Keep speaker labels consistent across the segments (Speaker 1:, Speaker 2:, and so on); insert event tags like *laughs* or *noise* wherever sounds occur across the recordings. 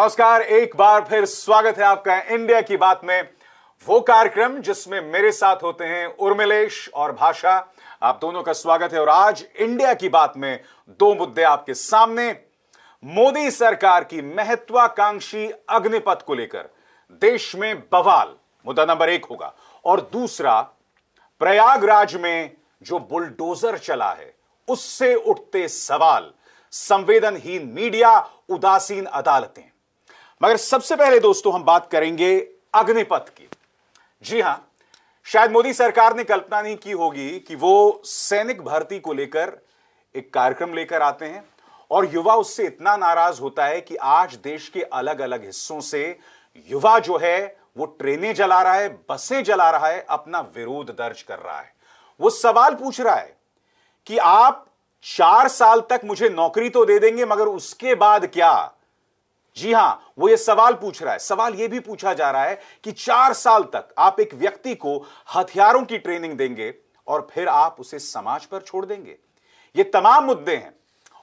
Speaker 1: नमस्कार एक बार फिर स्वागत है आपका इंडिया की बात में वो कार्यक्रम जिसमें मेरे साथ होते हैं उर्मिलेश और भाषा आप दोनों का स्वागत है और आज इंडिया की बात में दो मुद्दे आपके सामने मोदी सरकार की महत्वाकांक्षी अग्निपथ को लेकर देश में बवाल मुद्दा नंबर एक होगा और दूसरा प्रयागराज में जो बुलडोजर चला है उससे उठते सवाल संवेदनहीन मीडिया उदासीन अदालतें मगर सबसे पहले दोस्तों हम बात करेंगे अग्निपथ की जी हां शायद मोदी सरकार ने कल्पना नहीं की होगी कि वो सैनिक भर्ती को लेकर एक कार्यक्रम लेकर आते हैं और युवा उससे इतना नाराज होता है कि आज देश के अलग अलग हिस्सों से युवा जो है वो ट्रेनें जला रहा है बसें जला रहा है अपना विरोध दर्ज कर रहा है वो सवाल पूछ रहा है कि आप चार साल तक मुझे नौकरी तो दे देंगे मगर उसके बाद क्या जी हां वो ये सवाल पूछ रहा है सवाल ये भी पूछा जा रहा है कि चार साल तक आप एक व्यक्ति को हथियारों की ट्रेनिंग देंगे और फिर आप उसे समाज पर छोड़ देंगे ये तमाम मुद्दे हैं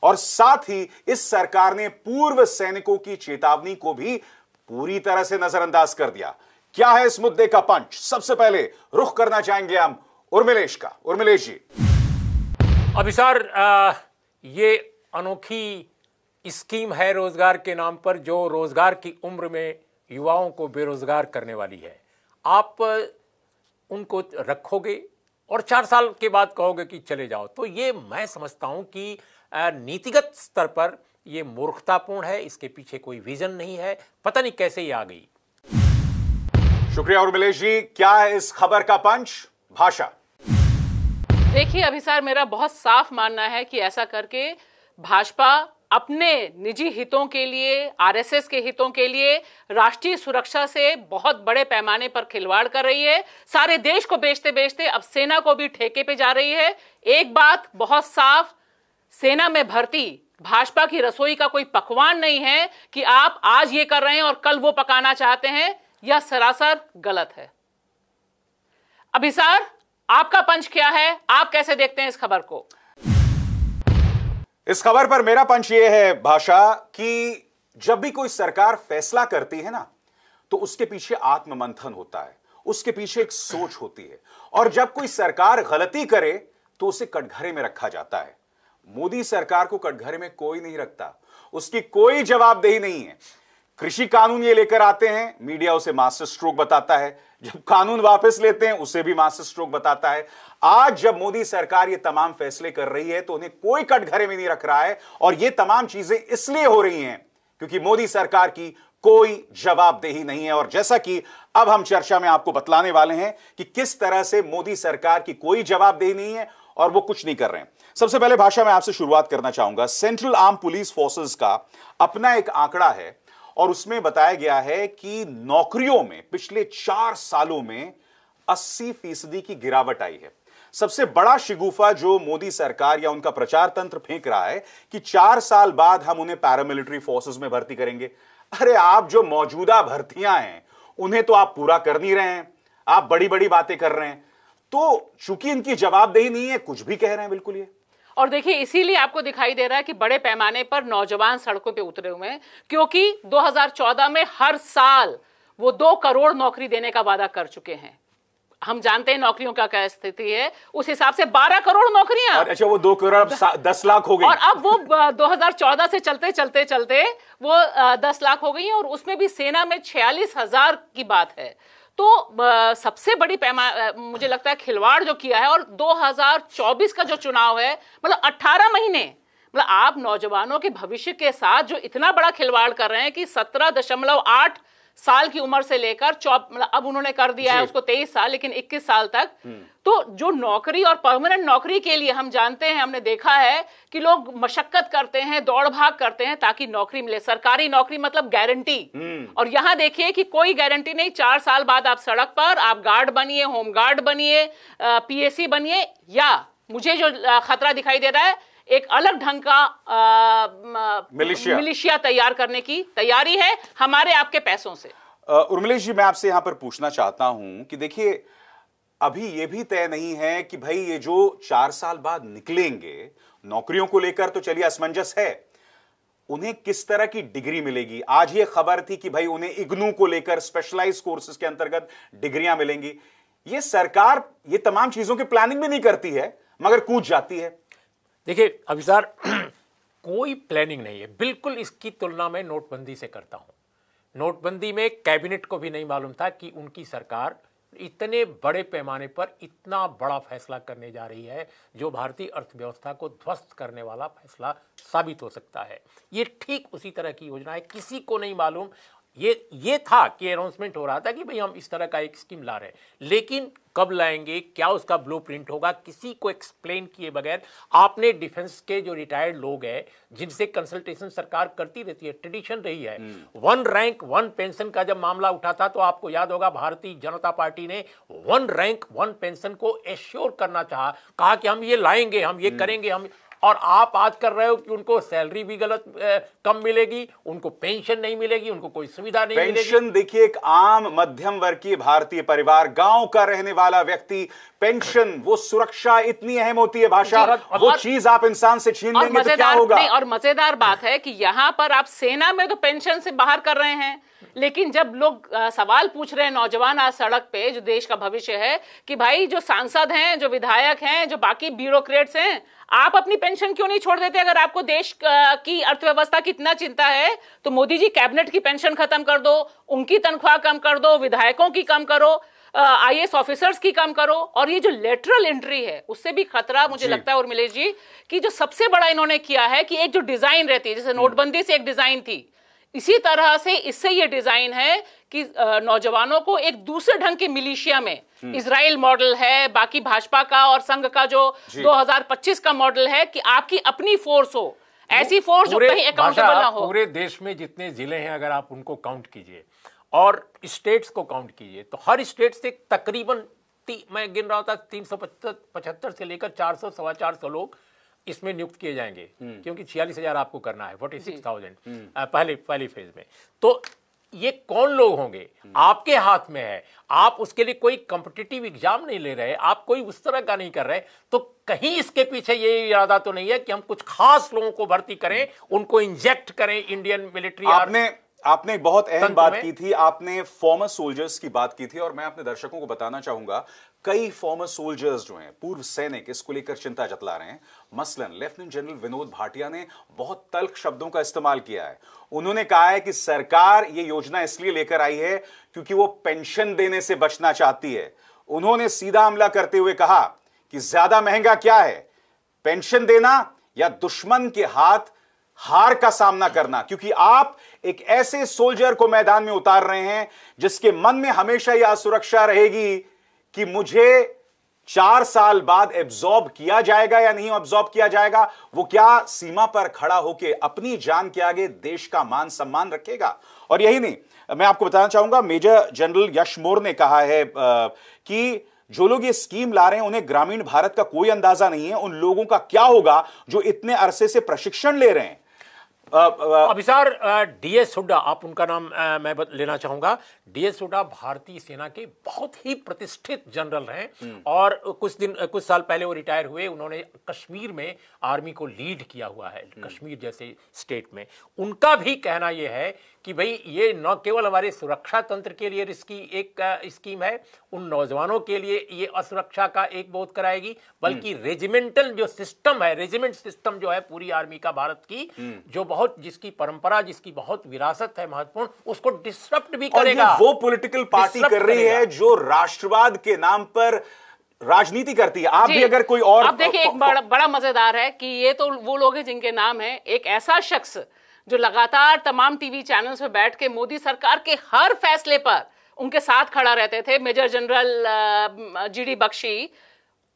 Speaker 1: और साथ ही इस सरकार ने पूर्व सैनिकों की चेतावनी को भी पूरी तरह से नजरअंदाज कर दिया क्या है इस मुद्दे का पंच सबसे पहले रुख करना चाहेंगे हम उर्मिलेश का उर्मिलेश जी अभिसार
Speaker 2: ये अनोखी स्कीम है रोज़गार के नाम पर जो रोज़गार की उम्र में युवाओं को बेरोज़गार करने वाली है आप उनको रखोगे और चार साल के बाद कहोगे कि चले जाओ तो ये मैं समझता हूँ कि नीतिगत स्तर पर ये मूर्खतापूर्ण है इसके पीछे कोई विजन नहीं है पता
Speaker 1: नहीं कैसे ये आ गई शुक्रिया उर्मिलेश जी क्या है इस खबर का पंच भाषा
Speaker 3: देखिए अभिसार मेरा बहुत साफ मानना है कि ऐसा करके भाजपा अपने निजी हितों के लिए आरएसएस के हितों के लिए राष्ट्रीय सुरक्षा से बहुत बड़े पैमाने पर खिलवाड़ कर रही है सारे देश को बेचते बेचते अब सेना को भी ठेके पे जा रही है एक बात बहुत साफ सेना में भर्ती भाजपा की रसोई का कोई पकवान नहीं है कि आप आज ये कर रहे हैं और कल वो पकाना चाहते हैं यह सरासर गलत है अभी सर आपका पंच क्या है आप कैसे देखते हैं इस खबर को
Speaker 1: इस खबर पर मेरा पंच यह है भाषा कि जब भी कोई सरकार फैसला करती है ना तो उसके पीछे आत्ममंथन होता है उसके पीछे एक सोच होती है और जब कोई सरकार गलती करे तो उसे कटघरे में रखा जाता है मोदी सरकार को कटघरे में कोई नहीं रखता उसकी कोई जवाबदेही नहीं है कृषि कानून ये लेकर आते हैं मीडिया उसे मास्टर स्ट्रोक बताता है जब कानून वापस लेते हैं उसे भी मास्टर स्ट्रोक बताता है आज जब मोदी सरकार ये तमाम फैसले कर रही है तो उन्हें कोई कटघरे में नहीं रख रहा है और ये तमाम चीजें इसलिए हो रही हैं क्योंकि मोदी सरकार की कोई जवाबदेही नहीं है और जैसा कि अब हम चर्चा में आपको बतलाने वाले हैं कि किस तरह से मोदी सरकार की कोई जवाबदेही नहीं है और वो कुछ नहीं कर रहे हैं सबसे पहले भाषा में आपसे शुरुआत करना चाहूंगा सेंट्रल आर्म पुलिस फोर्सेस का अपना एक आंकड़ा है और उसमें बताया गया है कि नौकरियों में पिछले चार सालों में 80 फीसदी की गिरावट आई है सबसे बड़ा शिगुफा जो मोदी सरकार या उनका प्रचार तंत्र फेंक रहा है कि चार साल बाद हम उन्हें पैरामिलिट्री फोर्सेस में भर्ती करेंगे अरे आप जो मौजूदा भर्तियां हैं उन्हें तो आप पूरा कर नहीं रहे हैं आप बड़ी बड़ी बातें कर रहे हैं तो चूंकि इनकी जवाबदेही नहीं है कुछ भी कह रहे हैं बिल्कुल ये
Speaker 3: और देखिए इसीलिए आपको दिखाई दे रहा है कि बड़े पैमाने पर नौजवान सड़कों पे उतरे हुए हैं क्योंकि 2014 में हर साल वो दो करोड़ नौकरी देने का वादा कर चुके हैं हम जानते हैं नौकरियों का क्या स्थिति है उस हिसाब से 12 करोड़ नौकरियां और अच्छा वो
Speaker 1: दो करोड़ अब दस लाख हो गई और अब
Speaker 3: वो 2014 से चलते चलते चलते वो दस लाख हो गई है और उसमें भी सेना में छियालीस हजार की बात है तो सबसे बड़ी पैमा मुझे लगता है खिलवाड़ जो किया है और 2024 का जो चुनाव है मतलब 18 महीने मतलब आप नौजवानों के भविष्य के साथ जो इतना बड़ा खिलवाड़ कर रहे हैं कि सत्रह दशमलव आठ साल की उम्र से लेकर चौप मतलब अब उन्होंने कर दिया है उसको तेईस साल लेकिन इक्कीस साल तक हम्म। तो जो नौकरी और परमानेंट नौकरी के लिए हम जानते हैं हमने देखा है कि लोग मशक्कत करते हैं दौड़ भाग करते हैं ताकि नौकरी मिले सरकारी नौकरी मतलब गारंटी हम्म। और यहां देखिए कि कोई गारंटी नहीं चार साल बाद आप सड़क पर आप गार्ड बनिए होमगार्ड बनिए पीएससी बनिए या मुझे जो खतरा दिखाई दे रहा है एक अलग ढंग का मिलिशिया, मिलिशिया तैयार करने की तैयारी है हमारे आपके पैसों से
Speaker 1: उर्मिलेश जी मैं आपसे यहां पर पूछना चाहता हूं कि देखिए अभी यह भी तय नहीं है कि भाई ये जो चार साल बाद निकलेंगे नौकरियों को लेकर तो चलिए असमंजस है उन्हें किस तरह की डिग्री मिलेगी आज ये खबर थी कि भाई उन्हें इग्नू को लेकर स्पेशलाइज कोर्सेज के अंतर्गत डिग्रियां मिलेंगी ये सरकार ये तमाम चीजों की प्लानिंग भी नहीं करती है मगर कूद जाती है देखिए अभिसार *clears throat* कोई
Speaker 2: प्लानिंग नहीं है बिल्कुल इसकी तुलना में नोटबंदी से करता हूँ नोटबंदी में कैबिनेट को भी नहीं मालूम था कि उनकी सरकार इतने बड़े पैमाने पर इतना बड़ा फैसला करने जा रही है जो भारतीय अर्थव्यवस्था को ध्वस्त करने वाला फैसला साबित हो सकता है ये ठीक उसी तरह की योजना है किसी को नहीं मालूम ये ये था कि अनाउंसमेंट हो रहा था कि भाई हम इस तरह का एक स्कीम ला रहे हैं लेकिन कब लाएंगे क्या उसका ब्लूप्रिंट होगा किसी को एक्सप्लेन किए बगैर आपने डिफेंस के जो रिटायर्ड लोग हैं जिनसे कंसल्टेशन सरकार करती रहती है ट्रेडिशन रही है वन रैंक वन पेंशन का जब मामला उठा था तो आपको याद होगा भारतीय जनता पार्टी ने वन रैंक वन पेंशन को एश्योर करना चाहा कहा कि हम ये लाएंगे हम ये हम्म। करेंगे हम और आप आज कर रहे हो कि उनको सैलरी भी गलत ए, कम मिलेगी उनको पेंशन नहीं मिलेगी उनको कोई सुविधा नहीं पेंशन
Speaker 1: देखिए एक आम मध्यम वर्ग की भारतीय परिवार गांव का रहने वाला व्यक्ति पेंशन वो सुरक्षा इतनी अहम होती है भाषा वो चीज आप इंसान से छीन लेंगे तो क्या होगा नहीं,
Speaker 3: और मजेदार बात है कि यहाँ पर आप सेना में तो पेंशन से बाहर कर रहे हैं लेकिन जब लोग सवाल पूछ रहे हैं नौजवान आज सड़क पे जो देश का भविष्य है कि भाई जो सांसद हैं जो विधायक हैं जो बाकी ब्यूरोक्रेट्स हैं आप अपनी पेंशन क्यों नहीं छोड़ देते अगर आपको देश की अर्थव्यवस्था की इतना चिंता है तो मोदी जी कैबिनेट की पेंशन खत्म कर दो उनकी तनख्वाह कम कर दो विधायकों की कम करो आई एस ऑफिसर्स की कम करो और ये जो लेटरल एंट्री है उससे भी खतरा मुझे लगता है और जी कि जो सबसे बड़ा इन्होंने किया है कि एक जो डिजाइन रहती है जैसे नोटबंदी से एक डिजाइन थी इसी तरह से इससे ये डिजाइन है कि नौजवानों को एक दूसरे ढंग के मिलिशिया में हम्म। इसराइल मॉडल है बाकी भाजपा का और संघ का जो 2025 का मॉडल है कि आपकी अपनी फोर्स हो ऐसी फोर्स जो कहीं अकाउंटेबल ना हो
Speaker 2: पूरे देश में जितने जिले हैं अगर आप उनको काउंट कीजिए और स्टेट्स को काउंट कीजिए तो हर स्टेट से तकरीबन मैं गिन रहा था तीन सौ पचहत्तर से लेकर चार सौ सवा चार सौ लोग इसमें नियुक्त किए जाएंगे हम्म। क्योंकि छियालीस हजार आपको करना है फोर्टी सिक्स थाउजेंड पहले पहली फेज में तो ये कौन लोग होंगे हम्म। आपके हाथ में है आप उसके लिए कोई कॉम्पिटिटिव एग्जाम नहीं ले रहे आप कोई उस तरह का नहीं कर रहे तो कहीं इसके पीछे ये इरादा तो नहीं है कि हम कुछ खास लोगों को भर्ती करें हम्म। उनको इंजेक्ट करें इंडियन मिलिट्री आपने
Speaker 1: आपने बहुत अहम बात की थी आपने फॉर्मर सोल्जर्स की बात की थी और मैं अपने दर्शकों को बताना चाहूंगा कई फॉर्मर सोल्जर्स जो हैं पूर्व सैनिक इसको लेकर चिंता जतला रहे हैं मसलन लेफ्टिनेंट जनरल विनोद भाटिया ने बहुत तल्क शब्दों का इस्तेमाल किया है उन्होंने कहा है कि सरकार ये योजना इसलिए लेकर आई है क्योंकि वो पेंशन देने से बचना चाहती है उन्होंने सीधा हमला करते हुए कहा कि ज्यादा महंगा क्या है पेंशन देना या दुश्मन के हाथ हार का सामना करना क्योंकि आप एक ऐसे सोल्जर को मैदान में उतार रहे हैं जिसके मन में हमेशा यह असुरक्षा रहेगी कि मुझे चार साल बाद एब्जॉर्ब किया जाएगा या नहीं ऑब्जॉर्ब किया जाएगा वो क्या सीमा पर खड़ा होकर अपनी जान के आगे देश का मान सम्मान रखेगा और यही नहीं मैं आपको बताना चाहूंगा मेजर जनरल यश मोर ने कहा है आ, कि जो लोग ये स्कीम ला रहे हैं उन्हें ग्रामीण भारत का कोई अंदाजा नहीं है उन लोगों का क्या होगा जो इतने अरसे से प्रशिक्षण ले रहे हैं
Speaker 2: अभिसार डीएस हुड्डा आप उनका नाम आ, मैं लेना चाहूंगा डीएस हुड्डा भारतीय सेना के बहुत ही प्रतिष्ठित जनरल हैं हम्म। और कुछ दिन कुछ साल पहले वो रिटायर हुए उन्होंने कश्मीर में आर्मी को लीड किया हुआ है हम्म। कश्मीर जैसे स्टेट में उनका भी कहना यह है कि भाई ये न केवल हमारे सुरक्षा तंत्र के लिए इसकी एक स्कीम है उन नौजवानों के लिए ये असुरक्षा का एक बोध कराएगी बल्कि रेजिमेंटल हम्म। जो सिस्टम है रेजिमेंट सिस्टम जो है पूरी आर्मी का भारत की हम्म। जो बहुत जिसकी परंपरा जिसकी बहुत विरासत है महत्वपूर्ण उसको डिस्टरप्ट भी करेगा वो पोलिटिकल पार्टी कर रही है
Speaker 1: जो राष्ट्रवाद के नाम पर राजनीति करती है आप भी अगर कोई और आप
Speaker 3: देखिए एक बड़ा, बड़ा मजेदार है कि ये तो वो लोग हैं जिनके नाम है एक ऐसा शख्स जो लगातार तमाम टीवी चैनल्स पर बैठ के मोदी सरकार के हर फैसले पर उनके साथ खड़ा रहते थे major general G D Bakshi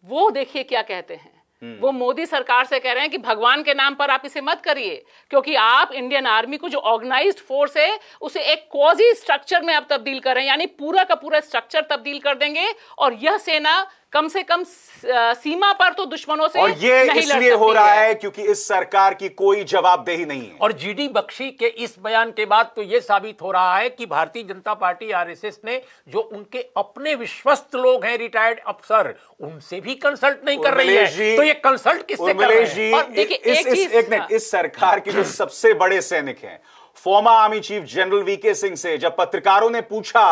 Speaker 3: वो देखिए क्या कहते हैं हम्म। वो मोदी सरकार से कह रहे हैं कि भगवान के नाम पर आप इसे मत करिए क्योंकि आप इंडियन आर्मी को जो ऑर्गेनाइज्ड फोर्स है उसे एक कॉजी स्ट्रक्चर में आप तब्दील करें यानी पूरा का पूरा स्ट्रक्चर तब्दील कर देंगे और यह सेना कम से कम सीमा पर तो दुश्मनों से और ये इसलिए हो रहा है
Speaker 1: क्योंकि इस सरकार की कोई जवाबदेही नहीं है
Speaker 2: और जीडी बख्शी के इस बयान के बाद तो ये साबित हो रहा है कि भारतीय जनता पार्टी आरएसएस ने जो उनके अपने विश्वस्त लोग हैं रिटायर्ड अफसर
Speaker 1: उनसे भी कंसल्ट नहीं कर रही है तो ये कंसल्ट किससे कर देखिए इस, इस सरकार के जो सबसे बड़े सैनिक हैं former army chief general V K Singh से जब पत्रकारों ने पूछा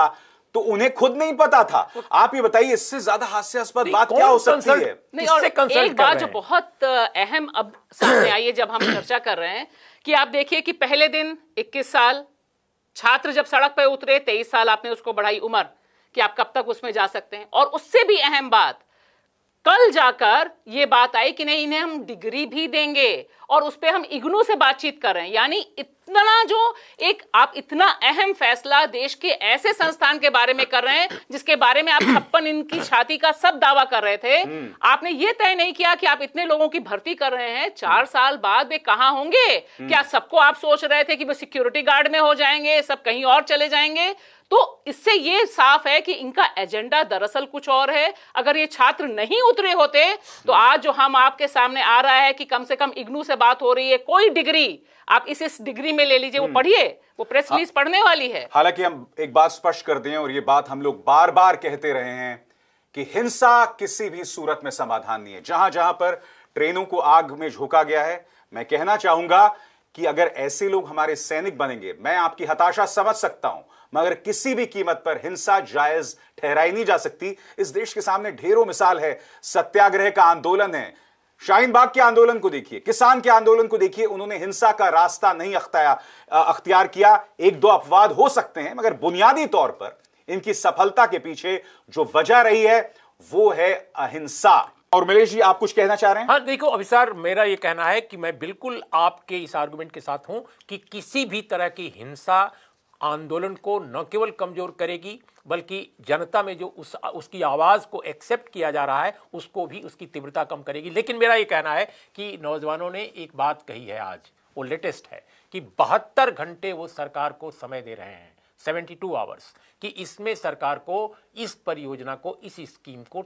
Speaker 1: तो उन्हें खुद नहीं पता था तो आप ये बताइए इससे ज्यादा हास्यास्पद बात क्या हो सकती है नहीं और एक बात जो
Speaker 3: बहुत अहम अब सामने आई है जब हम चर्चा कर रहे हैं कि आप देखिए कि पहले दिन 21 साल छात्र जब सड़क पर उतरे 23 साल आपने उसको बढ़ाई उम्र कि आप कब तक उसमें जा सकते हैं और उससे भी अहम बात कल जाकर यह बात आई कि नहीं इन्हें हम डिग्री भी देंगे और उस पर हम इग्नू से बातचीत कर रहे हैं यानी इतना जो एक आप इतना अहम फैसला देश के ऐसे संस्थान के बारे में कर रहे हैं जिसके बारे में आप *coughs* छप्पन इनकी छाती का सब दावा कर रहे थे हम्म। आपने ये तय नहीं किया कि आप इतने लोगों की भर्ती कर रहे हैं चार हम्म। साल बाद वे कहा होंगे हम्म। क्या सबको आप सोच रहे थे कि वो सिक्योरिटी गार्ड में हो जाएंगे सब कहीं और चले जाएंगे तो इससे ये साफ है कि इनका एजेंडा दरअसल कुछ और है अगर ये छात्र नहीं उतरे होते तो आज जो हम आपके सामने आ रहा है कि कम से कम इग्नू से बात हो रही है कोई डिग्री आप इसे डिग्री में ले लीजिए वो हम्म। पढ़िए वो प्रेस हाँ। रिलीज पढ़ने वाली है
Speaker 1: हालांकि हम एक बात स्पष्ट कर दें और ये बात हम लोग बार बार कहते रहे हैं कि हिंसा किसी भी सूरत में समाधान नहीं है जहां जहां पर ट्रेनों को आग में झोंका गया है मैं कहना चाहूंगा कि अगर ऐसे लोग हमारे सैनिक बनेंगे मैं आपकी हताशा समझ सकता हूं मगर किसी भी कीमत पर हिंसा जायज ठहराई नहीं जा सकती इस देश के सामने ढेरों मिसाल है सत्याग्रह का आंदोलन है शाहीन बाग के आंदोलन को देखिए किसान के आंदोलन को देखिए उन्होंने हिंसा का रास्ता नहीं अख्तियार किया एक दो अपवाद हो सकते हैं मगर बुनियादी तौर पर इनकी सफलता के पीछे जो वजह रही है वो है अहिंसा और मिलेश जी आप कुछ कहना चाह रहे
Speaker 2: हैं हाँ देखो अभिसार मेरा ये कहना है कि मैं बिल्कुल आपके इस आर्गुमेंट के साथ हूं कि किसी भी तरह की हिंसा आंदोलन को न केवल कमज़ोर करेगी बल्कि जनता में जो उस उसकी आवाज़ को एक्सेप्ट किया जा रहा है उसको भी उसकी तीव्रता कम करेगी लेकिन मेरा ये कहना है कि नौजवानों ने एक बात कही है आज वो लेटेस्ट है कि बहत्तर घंटे वो सरकार को समय दे रहे हैं 72 आवर्स कि इसमें सरकार को इस परियोजना को इस स्कीम को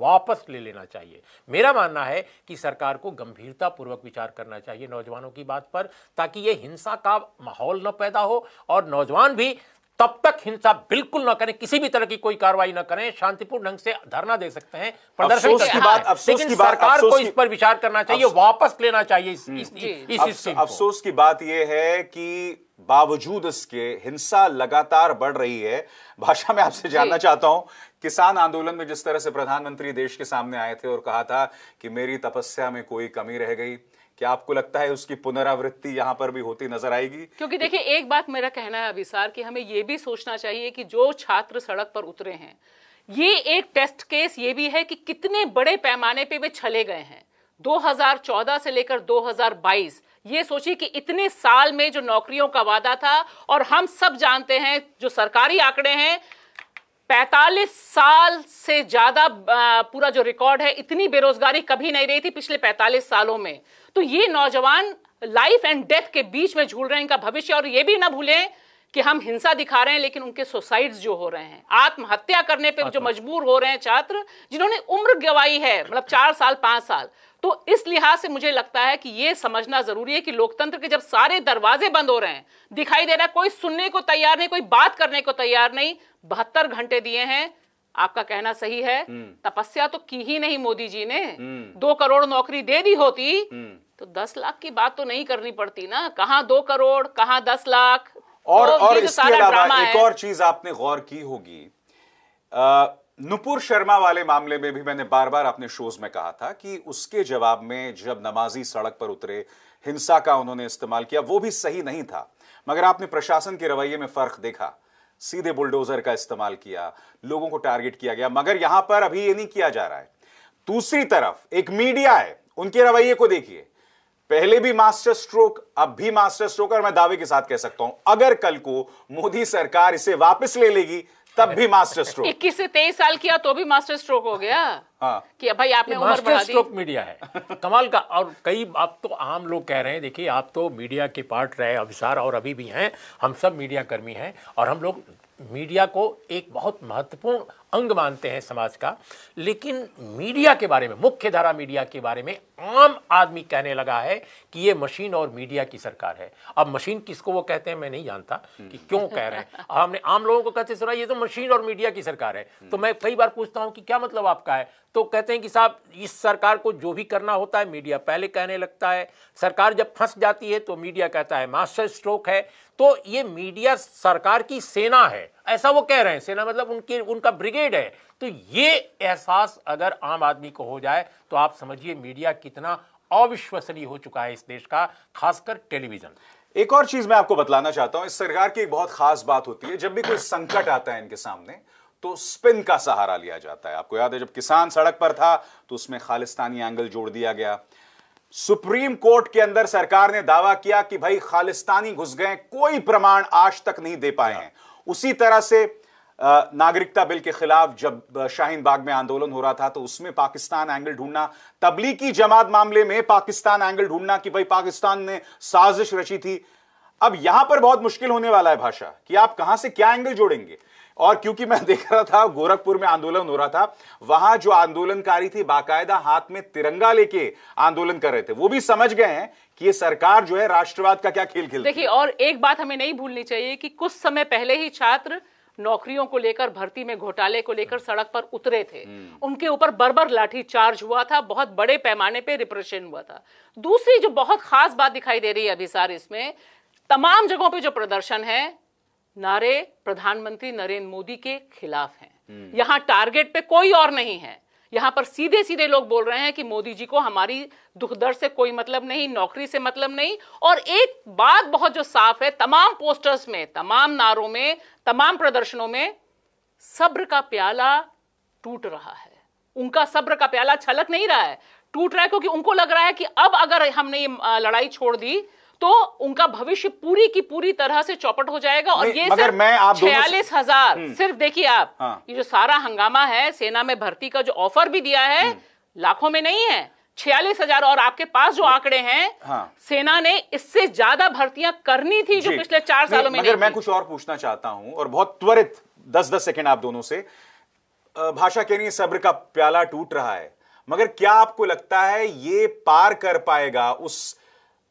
Speaker 2: वापस ले लेना चाहिए मेरा मानना है कि सरकार को गंभीरता पूर्वक विचार करना चाहिए नौजवानों की बात पर ताकि ये हिंसा का माहौल न पैदा हो और नौजवान भी तब तक हिंसा बिल्कुल न करें किसी भी तरह की कोई कार्रवाई न करें शांतिपूर्ण ढंग से धरना दे सकते हैं प्रदर्शन की बात हाँ, अफसोस की बात सरकार को इस पर विचार करना चाहिए वापस लेना चाहिए इस इस, हम्म। इस, इस अफसोस
Speaker 1: की बात यह है कि बावजूद इसके हिंसा लगातार बढ़ रही है भाषा में आपसे जानना चाहता हूं किसान आंदोलन में जिस तरह से प्रधानमंत्री देश के सामने आए थे और कहा था कि मेरी तपस्या में कोई कमी रह गई क्या आपको लगता है उसकी पुनरावृत्ति यहाँ पर भी होती नजर आएगी
Speaker 3: क्योंकि देखिए एक बात मेरा कहना है अभिसार कि हमें ये भी सोचना चाहिए कि जो छात्र सड़क पर उतरे हैं ये एक टेस्ट केस ये भी है कि कितने बड़े पैमाने पे वे छले गए हैं 2014 से लेकर 2022 ये सोचिए कि इतने साल में जो नौकरियों का वादा था और हम सब जानते हैं जो सरकारी आंकड़े हैं 45 साल से ज़्यादा पूरा जो रिकॉर्ड है इतनी बेरोजगारी कभी नहीं रही थी पिछले 45 सालों में तो ये नौजवान लाइफ एंड डेथ के बीच में झूल रहे हैं इनका भविष्य और ये भी ना भूलें कि हम हिंसा दिखा रहे हैं लेकिन उनके सुसाइड्स जो हो रहे हैं आत्महत्या करने पर जो मजबूर हो रहे हैं छात्र जिन्होंने उम्र गवाई है मतलब चार साल पांच साल तो इस लिहाज से मुझे लगता है कि यह समझना जरूरी है कि लोकतंत्र के जब सारे दरवाजे बंद हो रहे हैं दिखाई दे रहा है कोई सुनने को तैयार नहीं कोई बात करने को तैयार नहीं बहत्तर घंटे दिए हैं आपका कहना सही है हम्म। तपस्या तो की ही नहीं मोदी जी ने हम्म। दो करोड़ नौकरी दे दी होती हम्म। तो दस लाख की बात तो नहीं करनी पड़ती ना कहा दो करोड़ कहा दस लाख और तो और इसके अलावा एक और
Speaker 1: चीज आपने गौर की होगी नुपुर शर्मा वाले मामले में भी मैंने बार बार अपने शोज में कहा था कि उसके जवाब में जब नमाजी सड़क पर उतरे हिंसा का उन्होंने इस्तेमाल किया वो भी सही नहीं था मगर आपने प्रशासन के रवैये में फर्क देखा सीधे बुलडोजर का इस्तेमाल किया लोगों को टारगेट किया गया मगर यहां पर अभी ये नहीं किया जा रहा है दूसरी तरफ एक मीडिया है उनके रवैये को देखिए पहले भी मास्टर स्ट्रोक अब भी मास्टर स्ट्रोक और मैं दावे के साथ कह सकता हूं अगर कल को मोदी सरकार इसे वापस ले लेगी तब भी मास्टर स्ट्रोक
Speaker 3: इक्कीस से तेईस साल किया तो भी मास्टर स्ट्रोक हो गया हाँ। कि भाई आपने उम्र बढ़ा दी स्ट्रोक
Speaker 2: मीडिया है कमाल का और कई आप तो आम लोग कह रहे हैं देखिए आप तो मीडिया के पार्ट रहे अभिसार और अभी भी हैं हम सब मीडिया कर्मी हैं और हम लोग मीडिया को एक बहुत महत्वपूर्ण अंग मानते हैं समाज का लेकिन मीडिया के बारे में मुख्य धारा मीडिया के बारे में आम आदमी कहने लगा है कि ये मशीन और मीडिया की सरकार है अब मशीन किसको वो कहते हैं मैं नहीं जानता कि क्यों कह रहे हैं *laughs* हमने आम लोगों को कहते सुना ये तो मशीन और मीडिया की सरकार है तो मैं कई बार पूछता हूँ कि क्या मतलब आपका है तो कहते हैं कि साहब इस सरकार को जो भी करना होता है मीडिया पहले कहने लगता है सरकार जब फंस जाती है तो मीडिया कहता है मास्टर स्ट्रोक है तो ये मीडिया सरकार की सेना है ऐसा वो कह रहे हैं सेना मतलब उनकी उनका ब्रिगेड है तो ये एहसास अगर आम आदमी को हो जाए तो आप समझिए मीडिया कितना अविश्वसनीय हो चुका है इस देश का
Speaker 1: खासकर टेलीविजन एक और चीज मैं आपको बतलाना चाहता हूं इस सरकार की एक बहुत खास बात होती है जब भी कोई संकट आता है इनके सामने तो स्पिन का सहारा लिया जाता है आपको याद है जब किसान सड़क पर था तो उसमें खालिस्तानी एंगल जोड़ दिया गया सुप्रीम कोर्ट के अंदर सरकार ने दावा किया कि भाई खालिस्तानी घुस गए कोई प्रमाण आज तक नहीं दे पाए हैं उसी तरह से नागरिकता बिल के खिलाफ जब शाहीन बाग में आंदोलन हो रहा था तो उसमें पाकिस्तान एंगल ढूंढना तबलीगी जमात मामले में पाकिस्तान एंगल ढूंढना कि भाई पाकिस्तान ने साजिश रची थी अब यहां पर बहुत मुश्किल होने वाला है भाषा कि आप कहां से क्या एंगल जोड़ेंगे और क्योंकि मैं देख रहा था गोरखपुर में आंदोलन हो रहा था वहां जो आंदोलनकारी थे बाकायदा हाथ में तिरंगा लेके आंदोलन कर रहे थे वो भी समझ गए हैं कि ये सरकार जो है राष्ट्रवाद का क्या खेल खेल
Speaker 3: देखिए और एक बात हमें नहीं भूलनी चाहिए कि कुछ समय पहले ही छात्र नौकरियों को लेकर भर्ती में घोटाले को लेकर सड़क पर उतरे थे हम्म। उनके ऊपर बरबर लाठी चार्ज हुआ था बहुत बड़े पैमाने पर रिप्रेशन हुआ था दूसरी जो बहुत खास बात दिखाई दे रही है अभी सार इसमें तमाम जगहों पे जो प्रदर्शन है नारे प्रधानमंत्री नरेंद्र मोदी के खिलाफ हैं हम्म। यहाँ टारगेट पे कोई और नहीं है यहाँ पर सीधे सीधे लोग बोल रहे हैं कि मोदी जी को हमारी दुख दर्द से कोई मतलब नहीं नौकरी से मतलब नहीं और एक बात बहुत जो साफ है तमाम पोस्टर्स में तमाम नारों में तमाम प्रदर्शनों में सब्र का प्याला टूट रहा है उनका सब्र का प्याला छलक नहीं रहा है टूट रहा है क्योंकि उनको लग रहा है कि अब अगर हमने ये लड़ाई छोड़ दी तो उनका भविष्य पूरी की पूरी तरह से चौपट हो जाएगा और ये सिर्फ छियालीस हजार हम्म। सिर्फ देखिए आप हाँ। ये जो सारा हंगामा है सेना में भर्ती का जो ऑफर भी दिया है हम्म। लाखों में नहीं है छियालीस हजार और आपके पास जो आंकड़े हैं हाँ। सेना ने इससे ज्यादा भर्तियां करनी थी जो पिछले चार सालों में मगर मैं
Speaker 1: कुछ और पूछना चाहता हूं और बहुत त्वरित दस दस सेकेंड आप दोनों से भाषा कह रही सब्र का प्याला टूट रहा है मगर क्या आपको लगता है ये पार कर पाएगा उस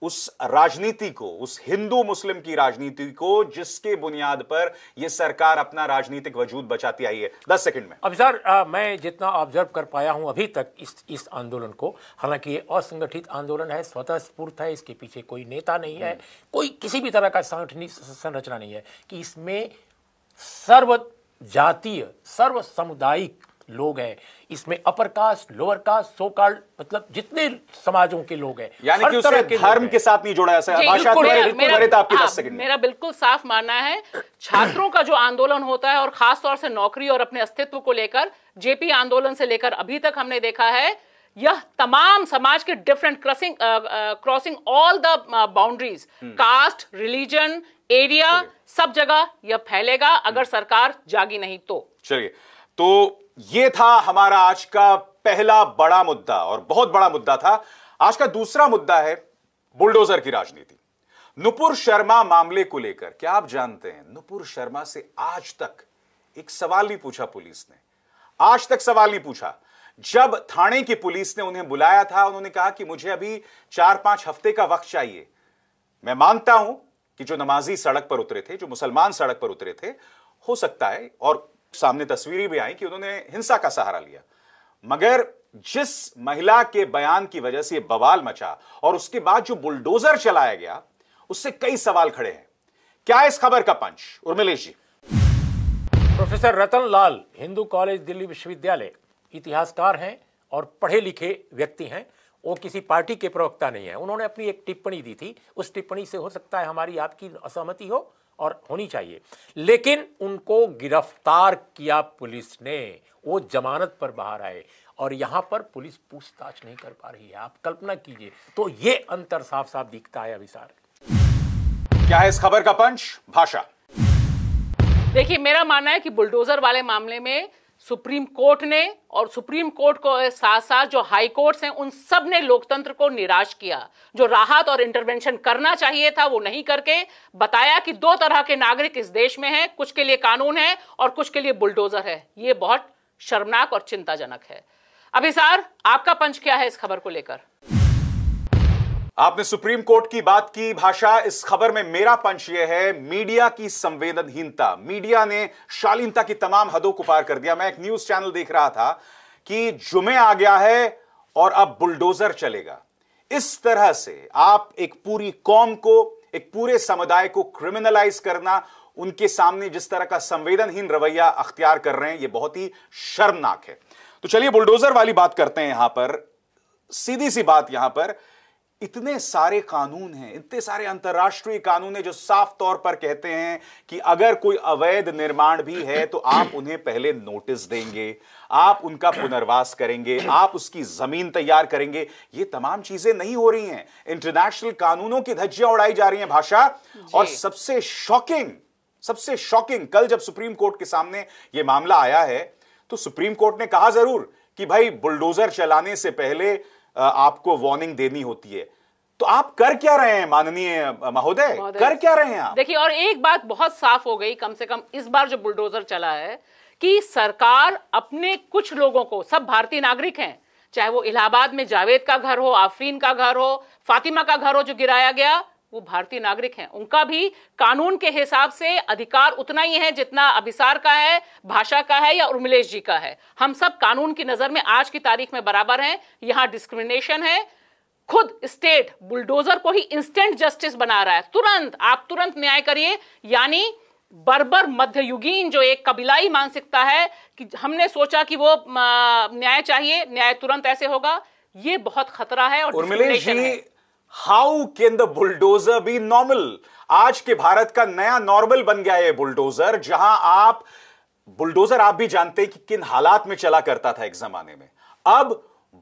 Speaker 1: उस राजनीति को उस हिंदू मुस्लिम की राजनीति को जिसके बुनियाद पर यह सरकार अपना राजनीतिक वजूद बचाती आई है दस सेकंड में
Speaker 2: अब सर मैं जितना ऑब्जर्व कर पाया हूं अभी तक इस इस आंदोलन को हालांकि ये असंगठित आंदोलन है स्वतः स्फूर्त है इसके पीछे कोई नेता नहीं है हम्म। कोई किसी भी तरह का सांगठनिक संरचना नहीं है कि इसमें सर्व जातीय सर्व सामुदायिक लोग हैं इसमें upper caste lower caste so called मतलब जितने समाजों के लोग हैं यानी कि उसे धर्म के
Speaker 1: साथ नहीं जोड़ा ऐसा भाषा तो तो तो मेरा
Speaker 3: बिल्कुल साफ मानना है छात्रों का जो आंदोलन होता है और खास तौर से नौकरी और अपने अस्तित्व को लेकर जेपी आंदोलन से लेकर अभी तक हमने देखा है यह तमाम समाज के different crossing crossing all the boundaries caste religion area सब जगह यह फैलेगा अगर हम्म। सरकार जागी नहीं तो
Speaker 1: चलिए तो ये था हमारा आज का पहला बड़ा मुद्दा और बहुत बड़ा मुद्दा था आज का दूसरा मुद्दा है बुलडोजर की राजनीति नुपुर शर्मा मामले को लेकर क्या आप जानते हैं नुपुर शर्मा से आज तक एक सवाल नहीं पूछा पुलिस ने आज तक सवाल नहीं पूछा जब थाने की पुलिस ने उन्हें बुलाया था उन्होंने कहा कि मुझे अभी चार पांच हफ्ते का वक्त चाहिए मैं मानता हूं कि जो नमाजी सड़क पर उतरे थे जो मुसलमान सड़क पर उतरे थे हो सकता है और सामने तस्वीरें भी आई कि उन्होंने हिंसा का सहारा लिया मगर जिस महिला के बयान की वजह से बवाल मचा और उसके बाद जो बुलडोजर चलाया गया उससे कई सवाल खड़े हैं क्या इस खबर का punch Urmilesh ji
Speaker 2: professor Ratan Lal Hindu college Delhi विश्वविद्यालय इतिहासकार हैं और पढ़े लिखे व्यक्ति हैं वो किसी पार्टी के प्रवक्ता नहीं है उन्होंने अपनी एक टिप्पणी दी थी उस टिप्पणी से हो सकता है हमारी आपकी असहमति हो और होनी चाहिए लेकिन उनको गिरफ्तार किया पुलिस ने वो जमानत पर बाहर आए और यहाँ पर पुलिस पूछताछ नहीं कर पा रही है आप कल्पना कीजिए तो ये अंतर साफ साफ दिखता
Speaker 1: है अभिसार क्या है इस खबर का पंच भाषा
Speaker 3: देखिए मेरा मानना है कि बुलडोजर वाले मामले में सुप्रीम कोर्ट ने और सुप्रीम कोर्ट को साथ साथ जो हाई कोर्ट्स हैं उन सब ने लोकतंत्र को निराश किया जो राहत और इंटरवेंशन करना चाहिए था वो नहीं करके बताया कि दो तरह के नागरिक इस देश में हैं कुछ के लिए कानून है और कुछ के लिए बुलडोजर है ये बहुत शर्मनाक और चिंताजनक है अभिसार आपका पंच क्या है इस खबर को लेकर
Speaker 1: आपने सुप्रीम कोर्ट की बात की भाषा इस खबर में मेरा पंच यह है मीडिया की संवेदनहीनता मीडिया ने शालीनता की तमाम हदों को पार कर दिया मैं एक न्यूज चैनल देख रहा था कि जुमे आ गया है और अब बुलडोजर चलेगा इस तरह से आप एक पूरी कौम को एक पूरे समुदाय को क्रिमिनलाइज करना उनके सामने जिस तरह का संवेदनहीन रवैया अख्तियार कर रहे हैं यह बहुत ही शर्मनाक है तो चलिए बुलडोजर वाली बात करते हैं यहां पर सीधी सी बात यहां पर इतने सारे कानून हैं इतने सारे अंतर्राष्ट्रीय कानून हैं जो साफ तौर पर कहते हैं कि अगर कोई अवैध निर्माण भी है तो आप उन्हें पहले नोटिस देंगे आप उनका पुनर्वास करेंगे आप उसकी जमीन तैयार करेंगे ये तमाम चीजें नहीं हो रही हैं इंटरनेशनल कानूनों की धज्जियां उड़ाई जा रही हैं भाषा और सबसे शॉकिंग सबसे शॉकिंग कल जब सुप्रीम कोर्ट के सामने यह मामला आया है तो सुप्रीम कोर्ट ने कहा जरूर कि भाई बुलडोजर चलाने से पहले आपको वार्निंग देनी होती है तो आप कर क्या रहे हैं माननीय महोदय कर क्या रहे हैं
Speaker 3: देखिए और एक बात बहुत साफ हो गई कम से कम इस बार जो बुलडोजर चला है कि सरकार अपने कुछ लोगों को सब भारतीय नागरिक हैं चाहे वो इलाहाबाद में जावेद का घर हो आफरीन का घर हो फातिमा का घर हो जो गिराया गया वो भारतीय नागरिक हैं उनका भी कानून के हिसाब से अधिकार उतना ही है जितना अभिसार का है भाषा का है या उर्मिलेश जी का है हम सब कानून की नज़र में आज की तारीख में बराबर हैं यहाँ डिस्क्रिमिनेशन है खुद स्टेट बुलडोजर को ही इंस्टेंट जस्टिस बना रहा है तुरंत आप तुरंत न्याय करिए यानी बर्बर मध्ययुगीन जो एक कबीलाई मानसिकता है कि हमने सोचा कि वो न्याय चाहिए न्याय तुरंत ऐसे होगा ये बहुत खतरा है और Urmilesh ji
Speaker 1: how can the bulldozer be normal आज के भारत का नया नॉर्मल बन गया है बुलडोजर जहां आप बुलडोजर आप भी जानते हैं कि किन हालात में चला करता था एक जमाने में अब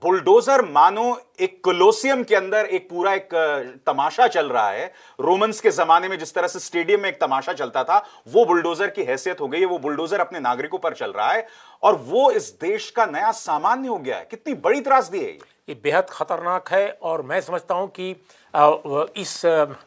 Speaker 1: बुलडोजर मानो एक कोलोसियम के अंदर एक पूरा एक तमाशा चल रहा है रोमन्स के जमाने में जिस तरह से स्टेडियम में एक तमाशा चलता था वो बुलडोजर की हैसियत हो गई है वो बुलडोजर अपने नागरिकों पर चल रहा है और वो इस देश का नया सामान्य हो गया है कितनी बड़ी त्रासदी है ये बेहद खतरनाक है और मैं समझता हूँ कि इस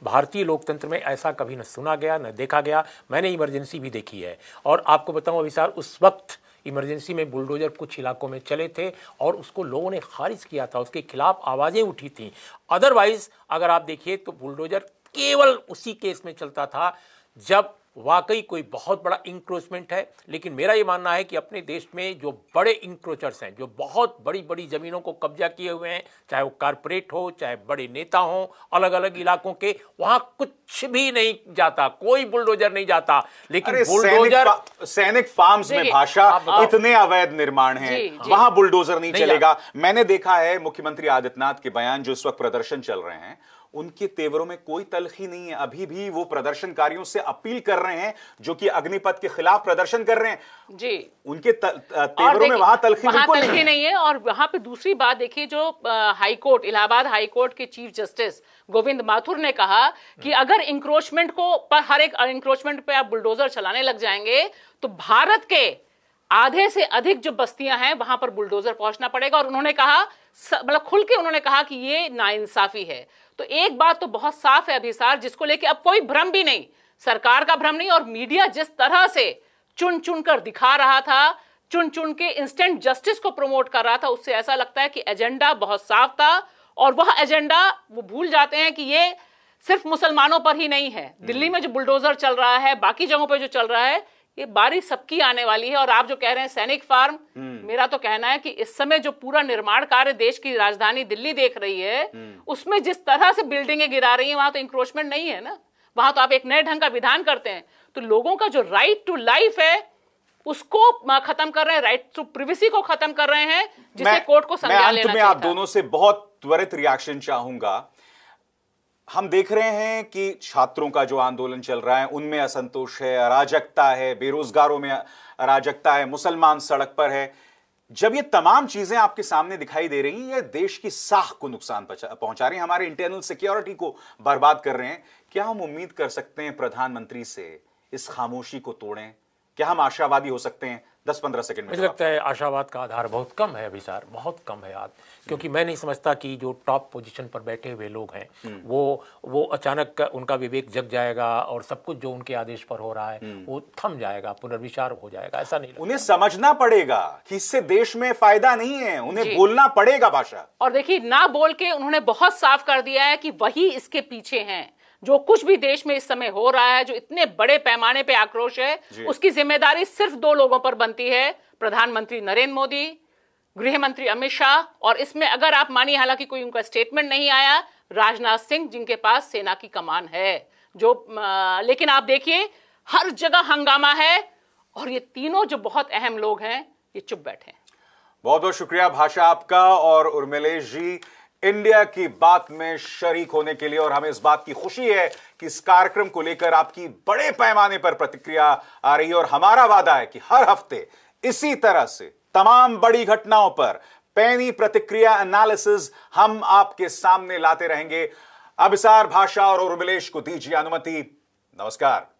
Speaker 2: भारतीय लोकतंत्र में ऐसा कभी न सुना गया न देखा गया मैंने इमरजेंसी भी देखी है और आपको बताऊँ अभी उस वक्त इमरजेंसी में बुलडोजर कुछ इलाकों में चले थे और उसको लोगों ने खारिज किया था उसके खिलाफ आवाज़ें उठी थी अदरवाइज़ अगर आप देखिए तो बुलडोजर केवल उसी केस में चलता था जब वाकई कोई बहुत बड़ा इंक्रोचमेंट है लेकिन मेरा ये मानना है कि अपने देश में जो बड़े इंक्रोचर्स हैं जो बहुत बड़ी बड़ी ज़मीनों को कब्जा किए हुए हैं चाहे वो कारपोरेट हो चाहे बड़े नेता हों अलग अलग इलाकों के वहाँ कुछ भी नहीं जाता कोई बुलडोजर नहीं जाता लेकिन बुलडोजर
Speaker 1: सैनिक फार्म्स में भाषा इतने अवैध निर्माण है वहां बुलडोजर नहीं चलेगा मैंने देखा है मुख्यमंत्री आदित्यनाथ के बयान जो इस वक्त प्रदर्शन चल रहे हैं उनके तेवरों में कोई तलखी नहीं है अभी भी वो प्रदर्शनकारियों से अपील कर रहे हैं जो कि अग्निपथ के खिलाफ प्रदर्शन कर रहे हैं जी उनके तेवरों में वहां तलखी वहां तलखी नहीं,
Speaker 3: नहीं है और वहां पे दूसरी बात देखिए जो हाईकोर्ट इलाहाबाद हाईकोर्ट के चीफ जस्टिस गोविंद माथुर ने कहा कि हम्म। अगर इंक्रोचमेंट को पर हर एक इंक्रोचमेंट पे आप बुलडोजर चलाने लग जाएंगे तो भारत के आधे से अधिक जो बस्तियां हैं वहां पर बुलडोजर पहुंचना पड़ेगा और उन्होंने कहा मतलब खुल के उन्होंने कहा कि ये नाइंसाफी है तो एक बात तो बहुत साफ है अभिसार जिसको लेके अब कोई भ्रम भी नहीं सरकार का भ्रम नहीं और मीडिया जिस तरह से चुन चुन कर दिखा रहा था चुन चुन के इंस्टेंट जस्टिस को प्रमोट कर रहा था उससे ऐसा लगता है कि एजेंडा बहुत साफ था और वह एजेंडा वो भूल जाते हैं कि ये सिर्फ मुसलमानों पर ही नहीं है दिल्ली में जो बुलडोजर चल रहा है बाकी जगहों पर जो चल रहा है ये बारिश सबकी आने वाली है और आप जो कह रहे हैं सैनिक फार्म हम्म। मेरा तो कहना है कि इस समय जो पूरा निर्माण कार्य देश की राजधानी दिल्ली देख रही है हम्म। उसमें जिस तरह से बिल्डिंगें गिरा रही है वहां तो इंक्रोचमेंट नहीं है ना वहां तो आप एक नए ढंग का विधान करते हैं तो लोगों का जो राइट टू लाइफ है उसको खत्म कर रहे हैं राइट टू प्रिवेसी को खत्म कर रहे हैं जिसे कोर्ट को संज्ञान लेना मैं आप दोनों
Speaker 1: से बहुत त्वरित रिएक्शन चाहूंगा हम देख रहे हैं कि छात्रों का जो आंदोलन चल रहा है उनमें असंतोष है अराजकता है बेरोजगारों में अराजकता है मुसलमान सड़क पर है जब ये तमाम चीजें आपके सामने दिखाई दे रही हैं ये देश की साख को नुकसान पहुंचा रही हैं हमारे इंटरनल सिक्योरिटी को बर्बाद कर रहे हैं क्या हम उम्मीद कर सकते हैं प्रधानमंत्री से इस खामोशी को तोड़ें क्या हम आशावादी हो सकते हैं दस पंद्रह सेकंड मुझे लगता
Speaker 2: है आशावाद का आधार बहुत कम है अभी सर बहुत कम है आज क्योंकि मैं नहीं समझता कि जो टॉप पोजीशन पर बैठे हुए लोग हैं हम्म। वो वो अचानक उनका विवेक जग जाएगा और सब कुछ जो उनके आदेश पर हो रहा है हम्म। वो थम जाएगा
Speaker 1: पुनर्विचार हो जाएगा ऐसा नहीं उन्हें समझना पड़ेगा कि इससे देश में फायदा नहीं है उन्हें बोलना पड़ेगा भाषा
Speaker 3: और देखिए ना बोल के उन्होंने बहुत साफ कर दिया है कि वही इसके पीछे हैं जो कुछ भी देश में इस समय हो रहा है जो इतने बड़े पैमाने पे आक्रोश है उसकी जिम्मेदारी सिर्फ दो लोगों पर बनती है प्रधानमंत्री नरेंद्र मोदी गृह मंत्री अमित शाह और इसमें अगर आप मानिए हालांकि कोई उनका स्टेटमेंट नहीं आया राजनाथ सिंह जिनके पास सेना की कमान है जो आ, लेकिन आप देखिए हर जगह हंगामा है और ये तीनों जो बहुत अहम लोग हैं ये चुप बैठे हैं
Speaker 1: बहुत बहुत शुक्रिया भाषा आपका और उर्मिलेश जी इंडिया की बात में शरीक होने के लिए और हमें इस बात की खुशी है कि इस कार्यक्रम को लेकर आपकी बड़े पैमाने पर प्रतिक्रिया आ रही है और हमारा वादा है कि हर हफ्ते इसी तरह से तमाम बड़ी घटनाओं पर पैनी प्रतिक्रिया एनालिसिस हम आपके सामने लाते रहेंगे अभिसार भाषा और उर्मिलेश को दीजिए अनुमति नमस्कार